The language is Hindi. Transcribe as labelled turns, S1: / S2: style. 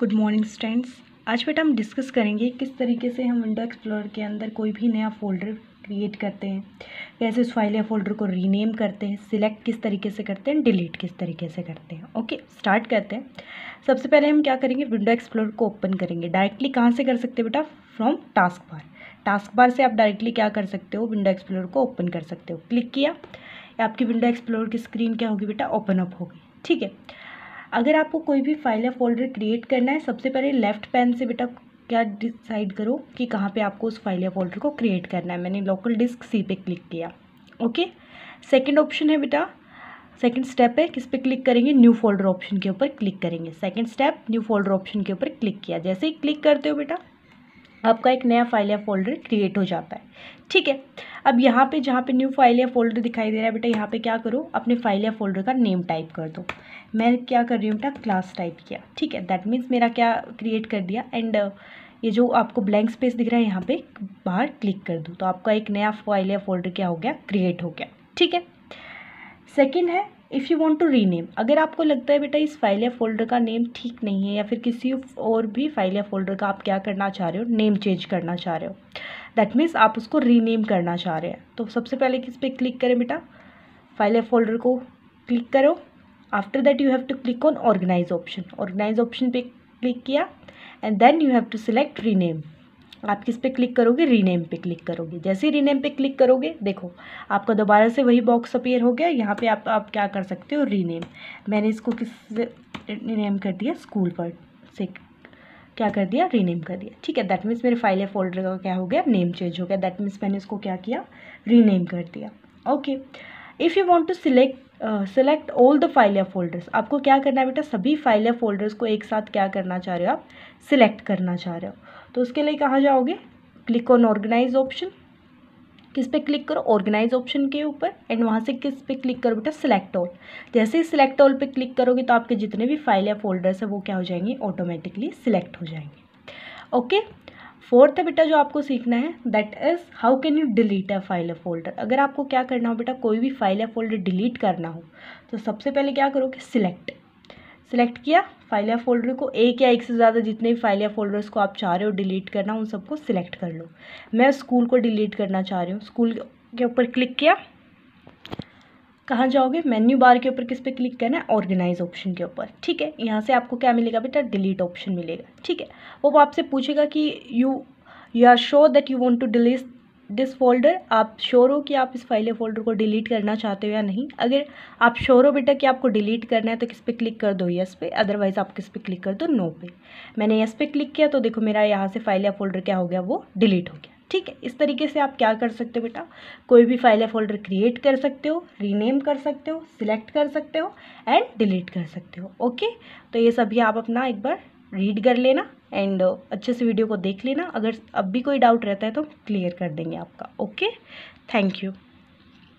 S1: गुड मॉर्निंग स्टेंड्स आज बेटा हम डिस्कस करेंगे किस तरीके से हम विंडो एक्सप्लोर के अंदर कोई भी नया फोल्डर क्रिएट करते हैं कैसे उस फाइल या फोल्डर को रीनेम करते हैं सिलेक्ट किस तरीके से करते हैं डिलीट किस तरीके से करते हैं ओके स्टार्ट करते हैं सबसे पहले हम क्या करेंगे विंडो एक्सप्लोर को ओपन करेंगे डायरेक्टली कहाँ से कर सकते हैं बेटा from task bar task bar से आप डायरेक्टली क्या कर सकते हो विंडो एक्सप्लोर को ओपन कर सकते हो क्लिक किया आपकी विंडो एक्सप्लोर की स्क्रीन क्या होगी बेटा ओपन अप होगी ठीक है अगर आपको कोई भी फाइल या फोल्डर क्रिएट करना है सबसे पहले लेफ़्ट पेन से बेटा क्या डिसाइड करो कि कहाँ पे आपको उस फाइल या फोल्डर को क्रिएट करना है मैंने लोकल डिस्क सी पे क्लिक किया ओके सेकंड ऑप्शन है बेटा सेकंड स्टेप है किस पे क्लिक करेंगे न्यू फोल्डर ऑप्शन के ऊपर क्लिक करेंगे second step new folder option के ऊपर क्लिक किया जैसे ही क्लिक करते हो बेटा आपका एक नया फाइल या फोल्डर क्रिएट हो जाता है ठीक है अब यहाँ पे जहाँ पे न्यू फाइल या फोल्डर दिखाई दे रहा है बेटा यहाँ पे क्या करो अपने फाइल या फोल्डर का नेम टाइप कर दो मैं क्या कर रही हूँ बेटा क्लास टाइप किया ठीक है दैट मीन्स मेरा क्या क्रिएट कर दिया एंड uh, ये जो आपको ब्लैंक स्पेस दिख रहा है यहाँ पर बाहर क्लिक कर दो तो आपका एक नया फाइल या फोल्डर क्या हो गया क्रिएट हो गया ठीक है सेकेंड है if you want to rename अगर आपको लगता है बेटा इस फाइल या फोल्डर का नेम ठीक नहीं है या फिर किसी और भी फाइल या फोल्डर का आप क्या करना चाह रहे हो नेम चेंज करना चाह रहे हो दैट मीन्स आप उसको रीनेम करना चाह रहे हैं तो सबसे पहले किस पे क्लिक करें बेटा फाइल या फोल्डर को क्लिक करो after that you have to click on organise option organise option पे क्लिक किया and then you have to select rename आप किस पे क्लिक करोगे रीनेम पे क्लिक करोगे जैसे ही रीनेम पे क्लिक करोगे देखो आपका दोबारा से वही बॉक्स अपेयर हो गया यहाँ पे आप आप क्या कर सकते हो रीनेम मैंने इसको किस से रीनेम कर दिया स्कूल पर से क्या कर दिया रीनेम कर दिया ठीक है दैट मीन्स मेरे फाइल या फोल्डर का क्या हो गया नेम चेंज हो गया दैट मीन्स मैंने इसको क्या किया रीनेम कर दिया okay okay. If you want to select select all the file या फोल्डर्स आपको क्या करना है बेटा सभी फाइल या फोल्डर्स को एक साथ क्या करना चाह रहे हो आप सिलेक्ट करना चाह रहे हो तो उसके लिए कहाँ जाओगे क्लिक ऑन ऑर्गेनाइज ऑप्शन किस पे क्लिक करो ऑर्गेनाइज ऑप्शन के ऊपर एंड वहाँ से किस पे क्लिक करो बेटा सिलेक्ट ऑल जैसे ही सिलेक्ट ऑल पे क्लिक करोगे तो आपके जितने भी फाइल या फोल्डर्स हैं वो क्या हो जाएंगे ऑटोमेटिकली सिलेक्ट हो जाएंगे ओके okay? फोर्थ बेटा जो आपको सीखना है that is how can you delete a file या फोल्डर अगर आपको क्या करना हो बेटा कोई भी फाइल या फोल्डर डिलीट करना हो तो सबसे पहले क्या करो कि सिलेक्ट सिलेक्ट किया फाइल या फोल्डर को एक या एक से ज़्यादा जितने भी फाइल या फोल्डर्स को आप चाह रहे हो डिलीट करना उन सबको सिलेक्ट कर लो मैं स्कूल को डिलीट करना चाह रही हूँ स्कूल के ऊपर क्लिक किया कहाँ जाओगे मेन्यू बार के ऊपर किस पे क्लिक करना है ऑर्गेनाइज ऑप्शन के ऊपर ठीक है यहाँ से आपको क्या मिलेगा बेटा डिलीट ऑप्शन मिलेगा ठीक है वो आपसे पूछेगा कि you you are sure that you want to delete this folder आप श्योर हो कि आप इस फाइल या फोल्डर को डिलीट करना चाहते हो या नहीं अगर आप श्योर हो बेटा कि आपको डिलीट करना है तो किस पे क्लिक कर दो यस पे अदरवाइज़ आप किस पे क्लिक कर दो नो पे मैंने यस पे क्लिक किया तो देखो मेरा यहाँ से फाइल या फोल्डर क्या हो गया वो डिलीट हो गया ठीक है इस तरीके से आप क्या कर सकते हो बेटा कोई भी फाइल या फोल्डर क्रिएट कर सकते हो रीनेम कर सकते हो सिलेक्ट कर सकते हो एंड डिलीट कर सकते हो ओके तो ये सभी आप अपना एक बार रीड कर लेना एंड अच्छे से वीडियो को देख लेना अगर अब भी कोई डाउट रहता है तो क्लियर कर देंगे आपका ओके थैंक यू